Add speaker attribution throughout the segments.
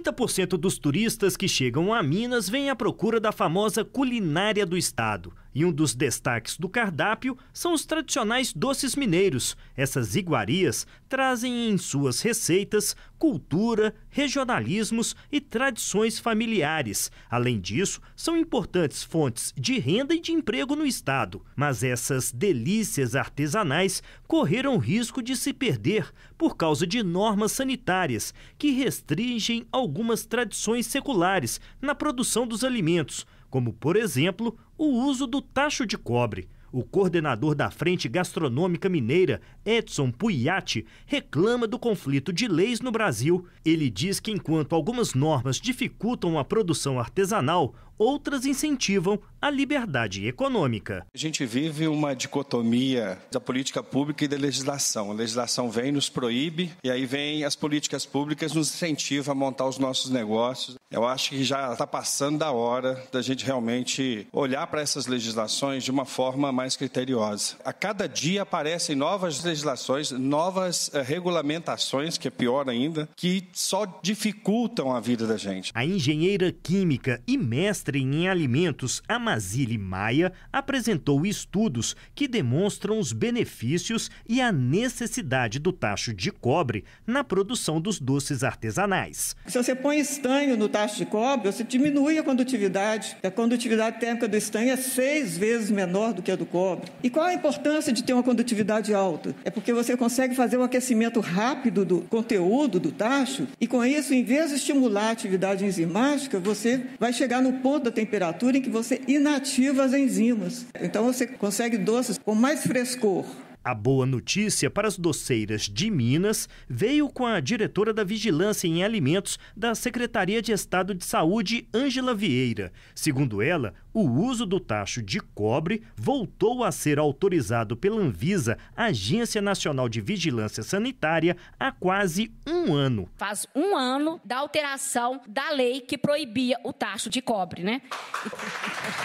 Speaker 1: 30% dos turistas que chegam a Minas vêm à procura da famosa culinária do estado. E um dos destaques do cardápio são os tradicionais doces mineiros. Essas iguarias trazem em suas receitas cultura, regionalismos e tradições familiares. Além disso, são importantes fontes de renda e de emprego no estado. Mas essas delícias artesanais correram risco de se perder por causa de normas sanitárias que restringem algumas tradições seculares na produção dos alimentos, como, por exemplo, o uso do tacho de cobre o coordenador da Frente Gastronômica Mineira, Edson Puiati, reclama do conflito de leis no Brasil. Ele diz que enquanto algumas normas dificultam a produção artesanal, outras incentivam a liberdade econômica.
Speaker 2: A gente vive uma dicotomia da política pública e da legislação. A legislação vem nos proíbe e aí vem as políticas públicas nos incentiva a montar os nossos negócios. Eu acho que já está passando da hora da gente realmente olhar para essas legislações de uma forma mais mais criteriosa. A cada dia aparecem novas legislações, novas eh, regulamentações, que é pior ainda, que só dificultam a vida da gente.
Speaker 1: A engenheira química e mestre em alimentos, Amazile Maia, apresentou estudos que demonstram os benefícios e a necessidade do tacho de cobre na produção dos doces artesanais. Se você põe estanho no tacho de cobre, você diminui a condutividade. A condutividade térmica do estanho é seis vezes menor do que a do do cobre. E qual a importância de ter uma condutividade alta? É porque você consegue fazer um aquecimento rápido do conteúdo do tacho e com isso, em vez de estimular a atividade enzimática, você vai chegar no ponto da temperatura em que você inativa as enzimas. Então você consegue doces com mais frescor a boa notícia para as doceiras de Minas veio com a diretora da Vigilância em Alimentos da Secretaria de Estado de Saúde, Ângela Vieira. Segundo ela, o uso do tacho de cobre voltou a ser autorizado pela Anvisa, Agência Nacional de Vigilância Sanitária, há quase um ano.
Speaker 3: Faz um ano da alteração da lei que proibia o tacho de cobre, né?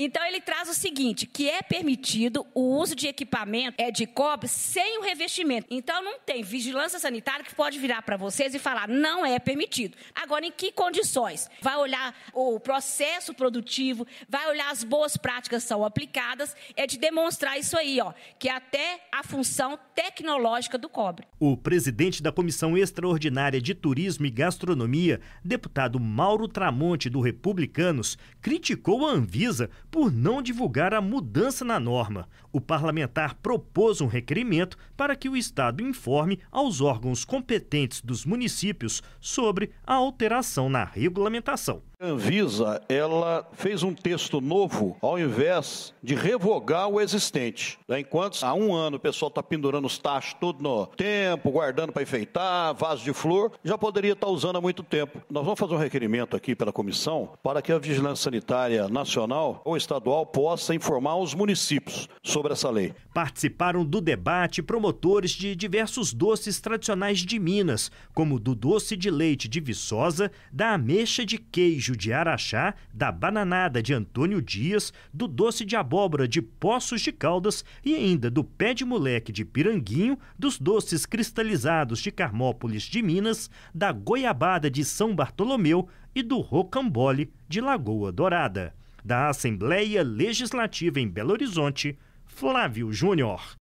Speaker 3: Então ele traz o seguinte, que é permitido o uso de equipamento é de cobre sem o revestimento. Então não tem vigilância sanitária que pode virar para vocês e falar não é permitido. Agora em que condições? Vai olhar o processo produtivo, vai olhar as boas práticas são aplicadas, é de demonstrar isso aí, ó, que até a função tecnológica do cobre.
Speaker 1: O presidente da Comissão Extraordinária de Turismo e Gastronomia, deputado Mauro Tramonte do Republicanos, criticou a Anvisa por não divulgar a mudança na norma. O parlamentar propôs um requerimento para que o Estado informe aos órgãos competentes dos municípios sobre a alteração na regulamentação.
Speaker 2: Anvisa, ela fez um texto
Speaker 1: novo ao invés de revogar o existente. Né, enquanto há um ano o pessoal está pendurando os tachos tudo no tempo, guardando para enfeitar, vaso de flor, já poderia estar tá usando há muito tempo. Nós vamos fazer um requerimento aqui pela comissão para que a Vigilância Sanitária Nacional ou Estadual possa informar os municípios sobre essa lei. Participaram do debate promotores de diversos doces tradicionais de Minas, como do doce de leite de Viçosa, da ameixa de queijo queijo de Araxá, da bananada de Antônio Dias, do doce de abóbora de Poços de Caldas e ainda do pé de moleque de Piranguinho, dos doces cristalizados de Carmópolis de Minas, da goiabada de São Bartolomeu e do rocambole de Lagoa Dourada. Da Assembleia Legislativa em Belo Horizonte, Flávio Júnior.